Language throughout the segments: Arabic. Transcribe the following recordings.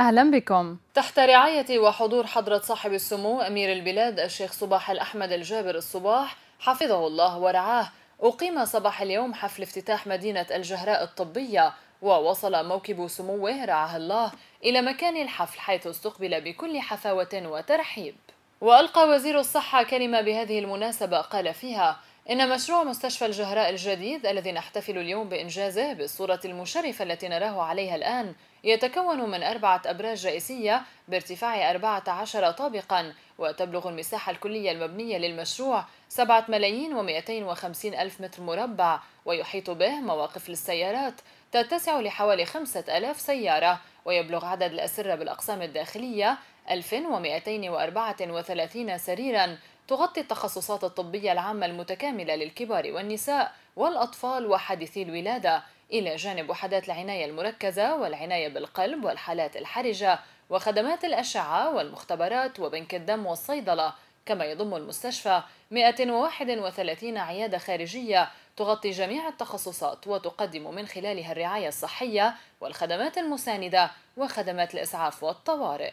أهلا بكم تحت رعاية وحضور حضرة صاحب السمو أمير البلاد الشيخ صباح الأحمد الجابر الصباح حفظه الله ورعاه أقيم صباح اليوم حفل افتتاح مدينة الجهراء الطبية ووصل موكب سموه رعاه الله إلى مكان الحفل حيث استقبل بكل حفاوة وترحيب وألقى وزير الصحة كلمة بهذه المناسبة قال فيها إن مشروع مستشفى الجهراء الجديد الذي نحتفل اليوم بإنجازه بالصورة المشرفة التي نراه عليها الآن يتكون من أربعة أبراج رئيسية بارتفاع 14 طابقا وتبلغ المساحة الكلية المبنية للمشروع 7 ملايين و250 ألف متر مربع ويحيط به مواقف للسيارات تتسع لحوالي 5000 سيارة ويبلغ عدد الأسرة بالأقسام الداخلية 1234 سريرا تغطي التخصصات الطبية العامة المتكاملة للكبار والنساء والأطفال وحديثي الولادة إلى جانب وحدات العناية المركزة والعناية بالقلب والحالات الحرجة وخدمات الأشعة والمختبرات وبنك الدم والصيدلة كما يضم المستشفى 131 عيادة خارجية تغطي جميع التخصصات وتقدم من خلالها الرعاية الصحية والخدمات المساندة وخدمات الإسعاف والطوارئ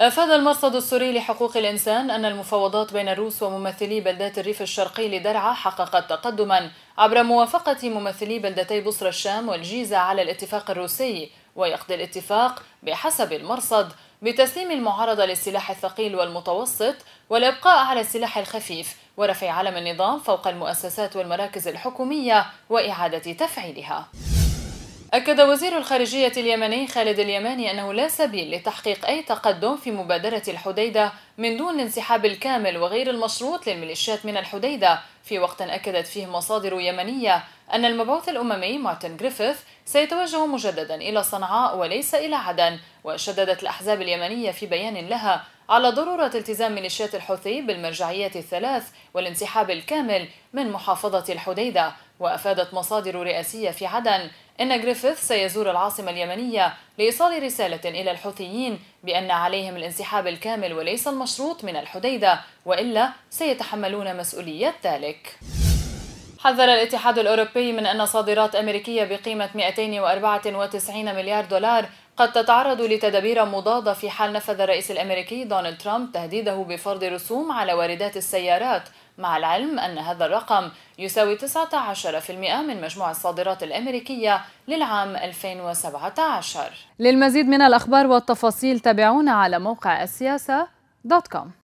أفاد المرصد السوري لحقوق الإنسان أن المفاوضات بين الروس وممثلي بلدات الريف الشرقي لدرعا حققت تقدما عبر موافقة ممثلي بلدتي بصر الشام والجيزة على الاتفاق الروسي ويقضي الاتفاق بحسب المرصد بتسليم المعارضة للسلاح الثقيل والمتوسط والإبقاء على السلاح الخفيف ورفع علم النظام فوق المؤسسات والمراكز الحكومية وإعادة تفعيلها أكد وزير الخارجية اليمني خالد اليماني أنه لا سبيل لتحقيق أي تقدم في مبادرة الحديدة من دون الانسحاب الكامل وغير المشروط للميليشيات من الحديدة في وقت أكدت فيه مصادر يمنية أن المبعوث الأممي مارتن جريفيث سيتوجه مجددا إلى صنعاء وليس إلى عدن وشددت الأحزاب اليمنية في بيان لها على ضرورة التزام ميليشيات الحوثي بالمرجعيات الثلاث والانسحاب الكامل من محافظة الحديدة وأفادت مصادر رئاسية في عدن إن جريفيث سيزور العاصمة اليمنية لإيصال رسالة إلى الحوثيين بأن عليهم الانسحاب الكامل وليس المشروط من الحديدة وإلا سيتحملون مسؤولية ذلك حذر الاتحاد الأوروبي من أن صادرات أمريكية بقيمة 294 مليار دولار قد تتعرض لتدابير مضادة في حال نفذ الرئيس الأمريكي دونالد ترامب تهديده بفرض رسوم على واردات السيارات مع العلم أن هذا الرقم يساوي 19% من مجموع الصادرات الأمريكية للعام 2017 للمزيد من الأخبار والتفاصيل تابعونا على موقع السياسة دوت كوم